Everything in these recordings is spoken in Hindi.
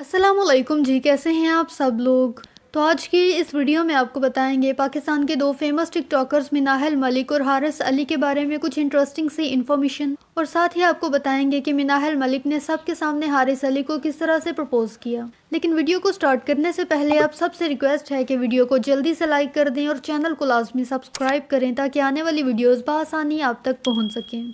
असलकुम जी कैसे हैं आप सब लोग तो आज की इस वीडियो में आपको बताएंगे पाकिस्तान के दो फेमस टिकटॉकर्स मिनाहल मलिक और हारिस अली के बारे में कुछ इंटरेस्टिंग सी इन्फॉर्मेशन और साथ ही आपको बताएंगे कि मिनाहल मलिक ने सबके सामने हारिस अली को किस तरह से प्रपोज किया लेकिन वीडियो को स्टार्ट करने से पहले आप सबसे रिक्वेस्ट है कि वीडियो को जल्दी से लाइक कर दें और चैनल को लाजमी सब्सक्राइब करें ताकि आने वाली वीडियोज़ बसानी आप तक पहुँच सकें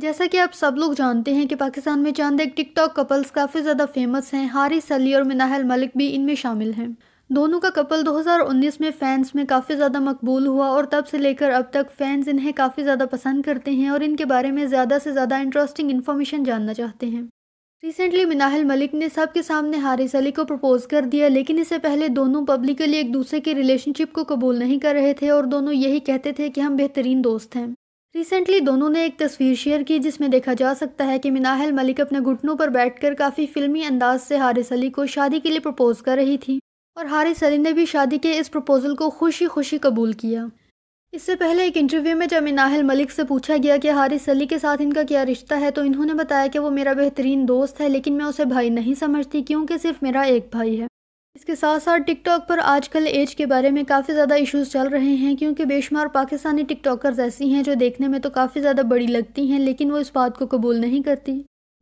जैसा कि आप सब लोग जानते हैं कि पाकिस्तान में चंद एक टिकटॉक कपल्स काफ़ी ज़्यादा फेमस हैं हारिस अली और मिनाहल मलिक भी इनमें शामिल हैं दोनों का कपल 2019 में फैंस में काफ़ी ज़्यादा मकबूल हुआ और तब से लेकर अब तक फैंस इन्हें काफ़ी ज़्यादा पसंद करते हैं और इनके बारे में ज़्यादा से ज़्यादा इंटरेस्टिंग इन्फॉर्मेशन जानना चाहते हैं रिसेंटली मिनाहल मलिक ने सबके सामने हारिस अली को प्रपोज़ कर दिया लेकिन इससे पहले दोनों पब्लिकली एक दूसरे के रिलेशनशिप को कबूल नहीं कर रहे थे और दोनों यही कहते थे कि हम बेहतरीन दोस्त हैं रिसेंटली दोनों ने एक तस्वीर शेयर की जिसमें देखा जा सकता है कि मिनाहल मलिक अपने घुटनों पर बैठकर काफ़ी फिल्मी अंदाज से हारिस अली को शादी के लिए प्रपोज कर रही थी और हारिस अली ने भी शादी के इस प्रपोज़ल को खुशी खुशी कबूल किया इससे पहले एक इंटरव्यू में जब मिनाहल मलिक से पूछा गया कि हारिस अली के साथ इनका क्या रिश्ता है तो इन्होंने बताया कि वो मेरा बेहतरीन दोस्त है लेकिन मैं उसे भाई नहीं समझती क्योंकि सिर्फ मेरा एक भाई है इसके साथ साथ टिकटॉक पर आजकल एज के बारे में काफ़ी ज़्यादा इश्यूज चल रहे हैं क्योंकि बेशुमार पाकिस्तानी टिकटॉकर्स ऐसी हैं जो देखने में तो काफ़ी ज़्यादा बड़ी लगती हैं लेकिन वो इस बात को कबूल नहीं करती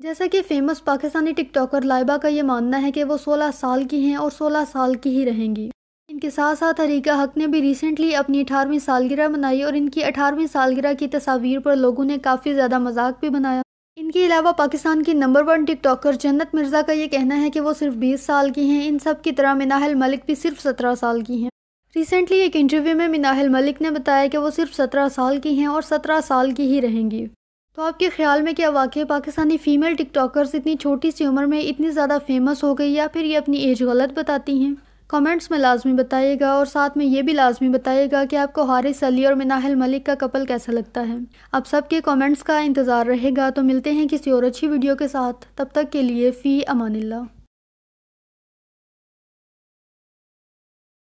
जैसा कि फेमस पाकिस्तानी टिकटॉकर लाइबा का ये मानना है कि वो सोलह साल की हैं और सोलह साल की ही रहेंगी इनके साथ साथ हरीका हक ने भी रिसेंटली अपनी अठारहवीं सालगिरह मनाई और इनकी अठारहवीं सालगिरह की तस्वीर पर लोगों ने काफ़ी ज़्यादा मजाक भी बनाया इनके अलावा पाकिस्तान की नंबर वन टिकटॉकर जन्नत मिर्ज़ा का ये कहना है कि वो सिर्फ बीस साल की हैं इन सब की तरह मिनाहल मलिक भी सिर्फ सत्रह साल की हैं रिसेंटली एक इंटरव्यू में मिनाहल मलिक ने बताया कि वो सिर्फ सत्रह साल की हैं और सत्रह साल की ही रहेंगी तो आपके ख्याल में क्या वाकई पाकिस्तानी फ़ीमेल टिकटॉकर्स इतनी छोटी सी उम्र में इतनी ज़्यादा फेमस हो गई या फिर ये अपनी एज गलत बताती हैं कमेंट्स में लाजमी बताइएगा और साथ में ये भी लाजमी बताइएगा कि आपको हारिस अली और मिनाहिल मलिक का कपल कैसा लगता है आप सबके कमेंट्स का इंतज़ार रहेगा तो मिलते हैं किसी और अच्छी वीडियो के साथ तब तक के लिए फ़ी अमानिल्ला